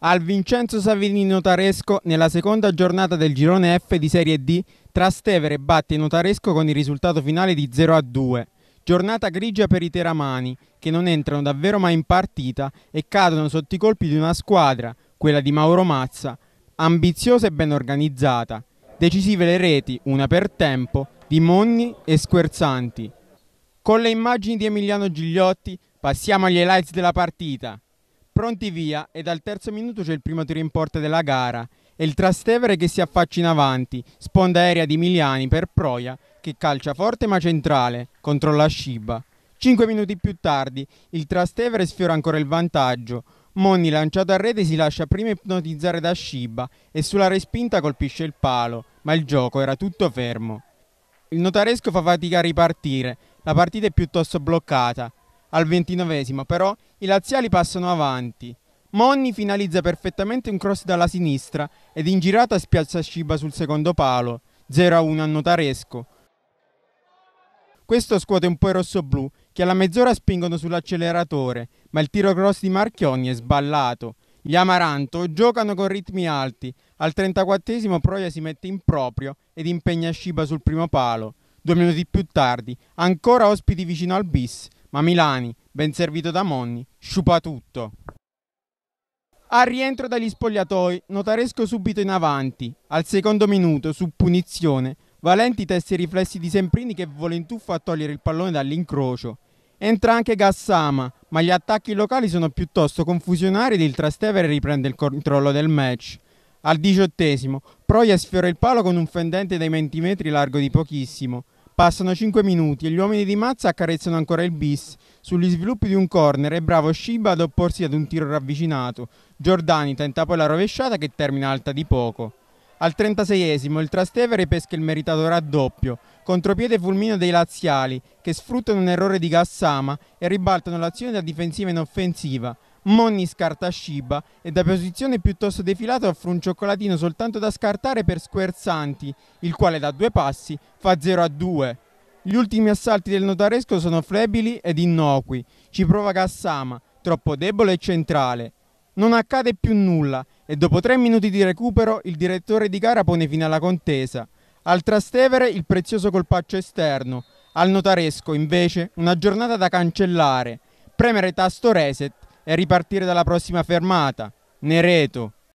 al Vincenzo Savini Notaresco nella seconda giornata del girone F di Serie D, Trastevere batte Notaresco con il risultato finale di 0 a 2. Giornata grigia per i teramani, che non entrano davvero mai in partita e cadono sotto i colpi di una squadra, quella di Mauro Mazza, ambiziosa e ben organizzata. Decisive le reti, una per tempo, di Monni e Squerzanti. Con le immagini di Emiliano Gigliotti passiamo agli highlights della partita. Pronti via e dal terzo minuto c'è il primo tiro in porta della gara È il Trastevere che si affaccia in avanti, sponda aerea di Miliani per Proia che calcia forte ma centrale contro la Sciba. Cinque minuti più tardi il Trastevere sfiora ancora il vantaggio, Monni lanciato a rete si lascia prima ipnotizzare da Sciba e sulla respinta colpisce il palo, ma il gioco era tutto fermo. Il notaresco fa fatica a ripartire, la partita è piuttosto bloccata. Al ventinovesimo però i laziali passano avanti. Monni finalizza perfettamente un cross dalla sinistra ed in girata spiazza Sciba sul secondo palo, 0-1 a Notaresco. Questo scuote un po' i rossoblù, che alla mezz'ora spingono sull'acceleratore, ma il tiro cross di Marchioni è sballato. Gli Amaranto giocano con ritmi alti, al 34esimo Proia si mette in proprio ed impegna Sciba sul primo palo. Due minuti più tardi, ancora ospiti vicino al bis, ma Milani, ben servito da Monni, sciupa tutto. Al rientro dagli spogliatoi, notaresco subito in avanti. Al secondo minuto, su punizione, Valenti testa i riflessi di Semprini che vola in tuffa a togliere il pallone dall'incrocio. Entra anche Gassama, ma gli attacchi locali sono piuttosto confusionari ed il Trastevere riprende il controllo del match. Al diciottesimo, Proia sfiora il palo con un fendente dai 20 metri largo di pochissimo. Passano 5 minuti e gli uomini di Mazza accarezzano ancora il bis, sugli sviluppi di un corner è bravo Shiba ad opporsi ad un tiro ravvicinato. Giordani tenta poi la rovesciata che termina alta di poco. Al 36esimo il Trastevere pesca il meritato raddoppio, contropiede fulmino dei laziali che sfruttano un errore di Gassama e ribaltano l'azione da difensiva in offensiva. Monni scarta Shiba e da posizione piuttosto defilata offre un cioccolatino soltanto da scartare per Squerzanti, il quale da due passi fa 0 a 2. Gli ultimi assalti del notaresco sono flebili ed innocui. Ci prova Cassama, troppo debole e centrale. Non accade più nulla e dopo tre minuti di recupero il direttore di gara pone fine alla contesa. Al Trastevere il prezioso colpaccio esterno, al notaresco invece una giornata da cancellare, premere tasto reset e ripartire dalla prossima fermata, Nereto.